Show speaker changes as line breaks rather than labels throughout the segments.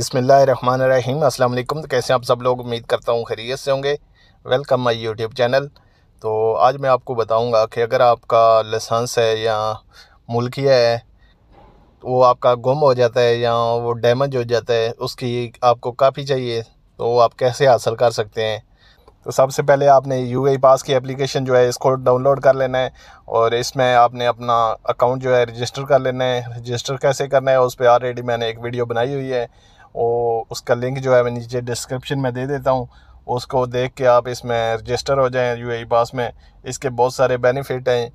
बिसमीम अस्सलाम तो कैसे आप सब लोग उम्मीद करता हूँ खैरियत से होंगे वेलकम माई यूट्यूब चैनल तो आज मैं आपको बताऊँगा कि अगर आपका लसेंस है या मुल्किया है वो आपका गुम हो जाता है या वो डैमेज हो जाता है उसकी आपको काफ़ी चाहिए तो आप कैसे हासिल कर सकते हैं तो सबसे पहले आपने यू आई पास की एप्लीकेशन जो है इसको डाउनलोड कर लेना है और इसमें आपने अपना अकाउंट जो है रजिस्टर कर लेना है रजिस्टर कैसे करना है उस पर ऑलरेडी मैंने एक वीडियो बनाई हुई है और उसका लिंक जो है मैं नीचे डिस्क्रिप्शन में दे देता हूँ उसको देख के आप इसमें रजिस्टर हो जाएं यू पास e में इसके बहुत सारे बेनिफिट हैं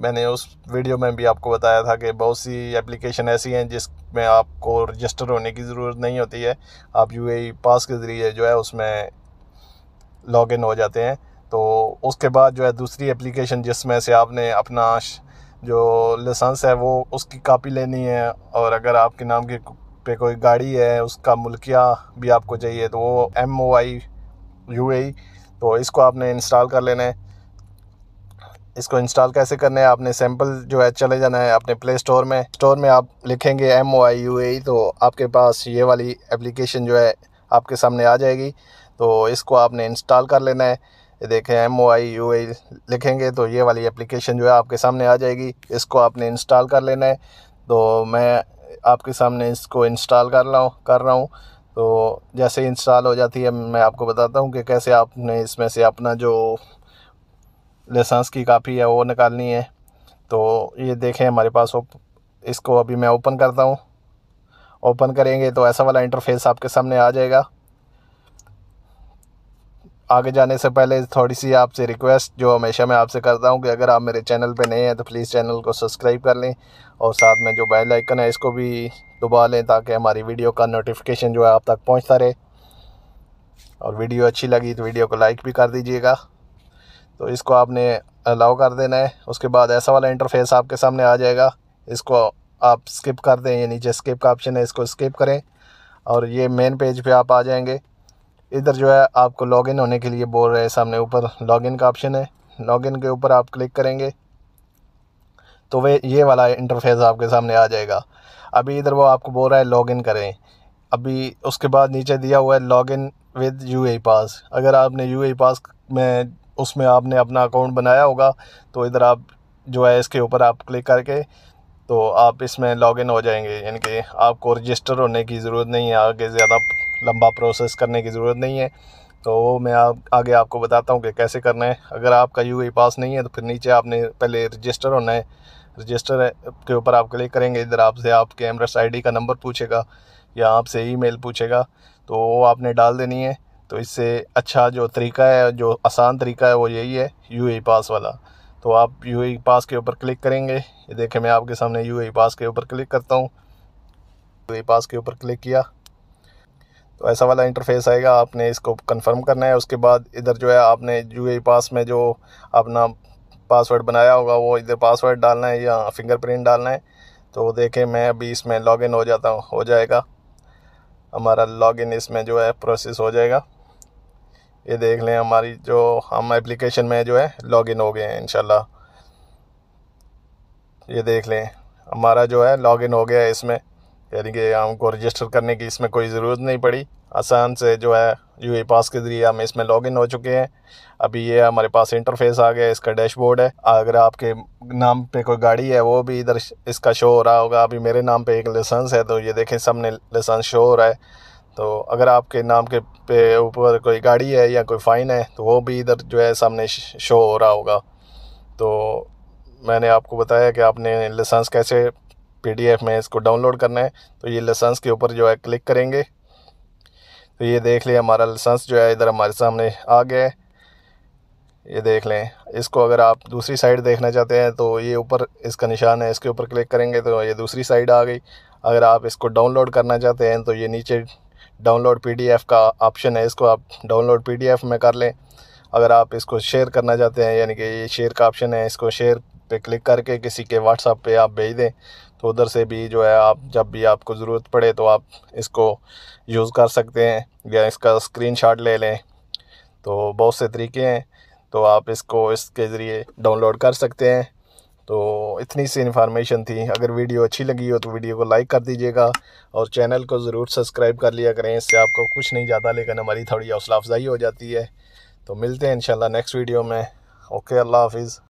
मैंने उस वीडियो में भी आपको बताया था कि बहुत सी एप्लीकेशन ऐसी हैं जिसमें आपको रजिस्टर होने की ज़रूरत नहीं होती है आप यू आई पास के ज़रिए जो है उसमें लॉग इन हो जाते हैं तो उसके बाद जो है दूसरी एप्लीकेशन जिसमें से आपने अपना जो लाइसेंस है वो उसकी कापी लेनी है और अगर आपके नाम की पे कोई गाड़ी है उसका मुल्किया भी आपको चाहिए तो वो M O I U A तो इसको आपने इंस्टॉल कर लेना है इसको इंस्टॉल कैसे करना है आपने सैम्पल जो है चले जाना है अपने प्ले स्टोर में स्टोर में आप लिखेंगे M O I U A तो आपके पास ये वाली एप्लीकेशन जो है आपके सामने आ जाएगी तो इसको आपने इंस्टॉल कर लेना है ये देखें एम ओ आई यू आई लिखेंगे तो ये वाली एप्लीकेशन जो है आपके सामने आ जाएगी इसको आपने इंस्टॉल कर लेना है तो मैं आपके सामने इसको इंस्टॉल कर रहा हूँ कर रहा हूँ तो जैसे इंस्टॉल हो जाती है मैं आपको बताता हूँ कि कैसे आपने इसमें से अपना जो लाइसेंस की कापी है वो निकालनी है तो ये देखें हमारे पास इसको अभी मैं ओपन करता हूँ ओपन करेंगे तो ऐसा वाला इंटरफेस आपके सामने आ जाएगा आगे जाने से पहले थोड़ी सी आपसे रिक्वेस्ट जो हमेशा मैं आपसे करता हूँ कि अगर आप मेरे चैनल पर नए हैं तो प्लीज़ चैनल को सब्सक्राइब कर लें और साथ में जो बेल आइकन है इसको भी दबा लें ताकि हमारी वीडियो का नोटिफिकेशन जो है आप तक पहुँचता रहे और वीडियो अच्छी लगी तो वीडियो को लाइक भी कर दीजिएगा तो इसको आपने अलाउ कर देना है उसके बाद ऐसा वाला इंटरफेस आपके सामने आ जाएगा इसको आप स्किप कर दें ये नीचे स्किप का ऑप्शन है इसको स्किप करें और ये मेन पेज पे आप आ जाएंगे इधर जो है आपको लॉगिन होने के लिए बोल रहे हैं सामने ऊपर लॉगिन का ऑप्शन है लॉगिन के ऊपर आप क्लिक करेंगे तो वे ये वाला इंटरफेस आपके सामने आ जाएगा अभी इधर वो आपको बोल रहा है लॉगिन करें अभी उसके बाद नीचे दिया हुआ है login with U I pass अगर आपने यू आई पास में उसमें आपने अपना अकाउंट बनाया होगा तो इधर आप जो है इसके ऊपर आप क्लिक करके तो आप इसमें लॉगिन हो जाएंगे यानी कि आपको रजिस्टर होने की ज़रूरत नहीं है आगे ज़्यादा लंबा प्रोसेस करने की ज़रूरत नहीं है तो वो मैं आप आगे आपको बताता हूँ कि कैसे करना है अगर आपका यू पास नहीं है तो फिर नीचे आपने पहले रजिस्टर होना है रजिस्टर के ऊपर आप क्लिक करेंगे इधर आपसे आपके एमरस आईडी का नंबर पूछेगा या आपसे ईमेल पूछेगा तो वो आपने डाल देनी है तो इससे अच्छा जो तरीका है जो आसान तरीका है वो यही है यू पास वाला तो आप यू पास के ऊपर क्लिक करेंगे ये देखें मैं आपके सामने यू पास के ऊपर क्लिक करता हूँ यू पास के ऊपर क्लिक किया तो ऐसा वाला इंटरफेस आएगा आपने इसको कंफर्म करना है उसके बाद इधर जो है आपने यू पास में जो अपना पासवर्ड बनाया होगा वो इधर पासवर्ड डालना है या फिंगरप्रिंट डालना है तो देखें मैं अभी इसमें लॉगिन हो जाता हूँ हो जाएगा हमारा लॉगिन इसमें जो है प्रोसेस हो जाएगा ये देख लें हमारी जो हम एप्लीकेशन में जो है लॉगिन हो गए हैं इंशाल्लाह ये देख लें हमारा जो है लॉगिन हो गया है इसमें यानी कि हमको रजिस्टर करने की इसमें कोई ज़रूरत नहीं पड़ी आसान से जो है यू ए पास के ज़रिए हम इसमें लॉगिन हो चुके हैं अभी ये हमारे पास इंटरफेस आ गया इसका डैशबोर्ड है अगर आपके नाम पे कोई गाड़ी है वो भी इधर इसका शो हो रहा होगा अभी मेरे नाम पे एक लाइसेंस है तो ये देखें सामने लाइसेंस शो हो रहा है तो अगर आपके नाम के पे ऊपर कोई गाड़ी है या कोई फ़ाइन है तो वो भी इधर जो है सामने शो हो रहा होगा तो मैंने आपको बताया कि आपने लाइसेंस कैसे पी में इसको डाउनलोड करना है तो ये लसेंस के ऊपर जो है क्लिक करेंगे तो ये देख लें हमारा लसंस जो है इधर हमारे सामने आ गया है ये देख लें इसको अगर आप दूसरी साइड देखना चाहते हैं तो ये ऊपर इसका निशान है इसके ऊपर क्लिक करेंगे तो ये दूसरी साइड आ गई अगर आप इसको डाउनलोड करना चाहते हैं तो ये नीचे डाउनलोड पीडीएफ का ऑप्शन है इसको आप डाउनलोड पीडीएफ में कर लें अगर आप इसको शेयर करना चाहते हैं यानी कि ये शेयर का ऑप्शन है इसको शेयर पे क्लिक करके किसी के व्हाट्सअप पे आप भेज दें तो उधर से भी जो है आप जब भी आपको ज़रूरत पड़े तो आप इसको यूज़ कर सकते हैं या इसका स्क्रीनशॉट ले लें तो बहुत से तरीके हैं तो आप इसको इसके ज़रिए डाउनलोड कर सकते हैं तो इतनी सी इन्फॉर्मेशन थी अगर वीडियो अच्छी लगी हो तो वीडियो को लाइक कर दीजिएगा और चैनल को ज़रूर सब्सक्राइब कर लिया करें इससे आपको कुछ नहीं जाता लेकिन हमारी थोड़ी हौसला अफजाई हो जाती है तो मिलते हैं इंशाल्लाह नेक्स्ट वीडियो में ओके अल्लाह हाफिज़